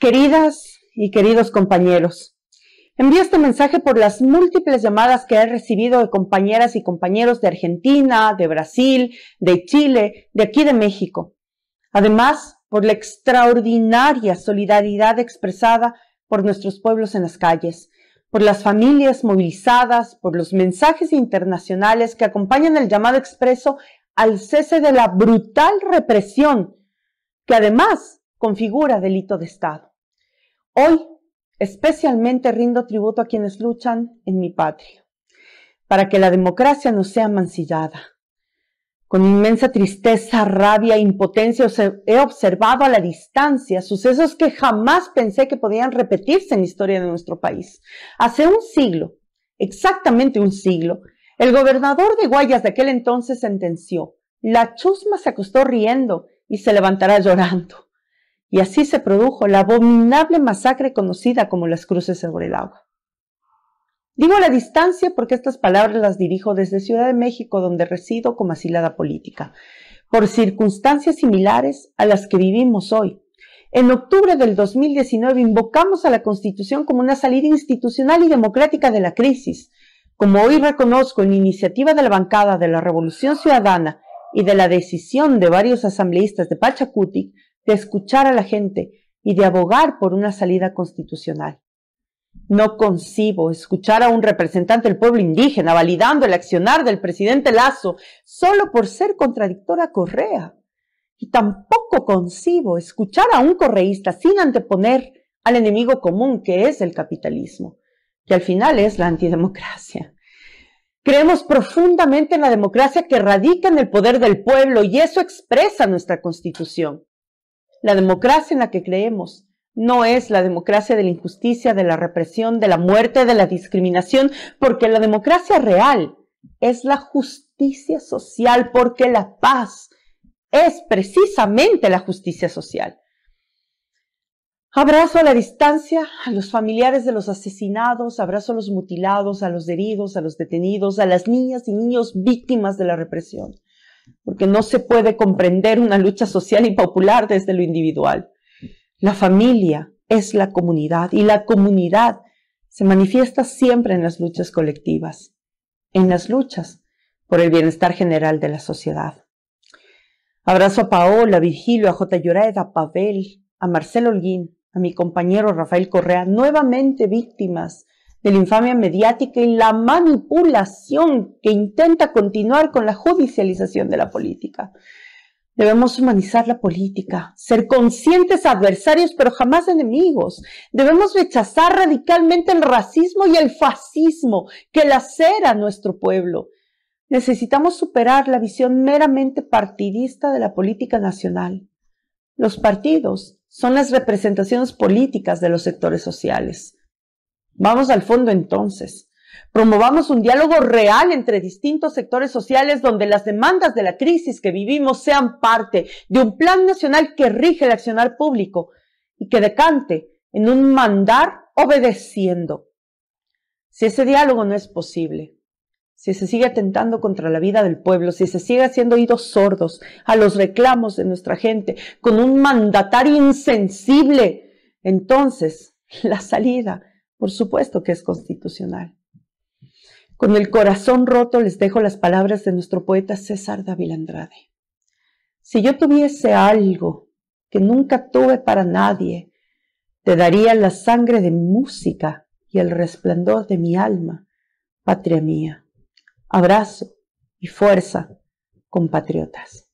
Queridas y queridos compañeros, envío este mensaje por las múltiples llamadas que he recibido de compañeras y compañeros de Argentina, de Brasil, de Chile, de aquí de México. Además, por la extraordinaria solidaridad expresada por nuestros pueblos en las calles, por las familias movilizadas, por los mensajes internacionales que acompañan el llamado expreso al cese de la brutal represión, que además configura delito de Estado. Hoy especialmente rindo tributo a quienes luchan en mi patria, para que la democracia no sea mancillada. Con inmensa tristeza, rabia e impotencia he observado a la distancia sucesos que jamás pensé que podían repetirse en la historia de nuestro país. Hace un siglo, exactamente un siglo, el gobernador de Guayas de aquel entonces sentenció, la chusma se acostó riendo y se levantará llorando y así se produjo la abominable masacre conocida como las cruces sobre el agua. Digo la distancia porque estas palabras las dirijo desde Ciudad de México, donde resido como asilada política, por circunstancias similares a las que vivimos hoy. En octubre del 2019 invocamos a la Constitución como una salida institucional y democrática de la crisis. Como hoy reconozco en iniciativa de la bancada de la Revolución Ciudadana y de la decisión de varios asambleístas de Pachacuti, de escuchar a la gente y de abogar por una salida constitucional. No concibo escuchar a un representante del pueblo indígena validando el accionar del presidente Lazo solo por ser contradictora Correa. Y tampoco concibo escuchar a un correísta sin anteponer al enemigo común que es el capitalismo, que al final es la antidemocracia. Creemos profundamente en la democracia que radica en el poder del pueblo y eso expresa nuestra constitución. La democracia en la que creemos no es la democracia de la injusticia, de la represión, de la muerte, de la discriminación, porque la democracia real es la justicia social, porque la paz es precisamente la justicia social. Abrazo a la distancia a los familiares de los asesinados, abrazo a los mutilados, a los heridos, a los detenidos, a las niñas y niños víctimas de la represión porque no se puede comprender una lucha social y popular desde lo individual. La familia es la comunidad y la comunidad se manifiesta siempre en las luchas colectivas, en las luchas por el bienestar general de la sociedad. Abrazo a Paola, a Virgilio, a J. Lloreda, a Pavel, a Marcelo Holguín, a mi compañero Rafael Correa, nuevamente víctimas de la infamia mediática y la manipulación que intenta continuar con la judicialización de la política. Debemos humanizar la política, ser conscientes adversarios pero jamás enemigos. Debemos rechazar radicalmente el racismo y el fascismo que lacera a nuestro pueblo. Necesitamos superar la visión meramente partidista de la política nacional. Los partidos son las representaciones políticas de los sectores sociales. Vamos al fondo entonces. Promovamos un diálogo real entre distintos sectores sociales donde las demandas de la crisis que vivimos sean parte de un plan nacional que rige el accionar público y que decante en un mandar obedeciendo. Si ese diálogo no es posible, si se sigue atentando contra la vida del pueblo, si se sigue haciendo oídos sordos a los reclamos de nuestra gente con un mandatario insensible, entonces la salida por supuesto que es constitucional. Con el corazón roto les dejo las palabras de nuestro poeta César David Andrade. Si yo tuviese algo que nunca tuve para nadie, te daría la sangre de música y el resplandor de mi alma, patria mía. Abrazo y fuerza, compatriotas.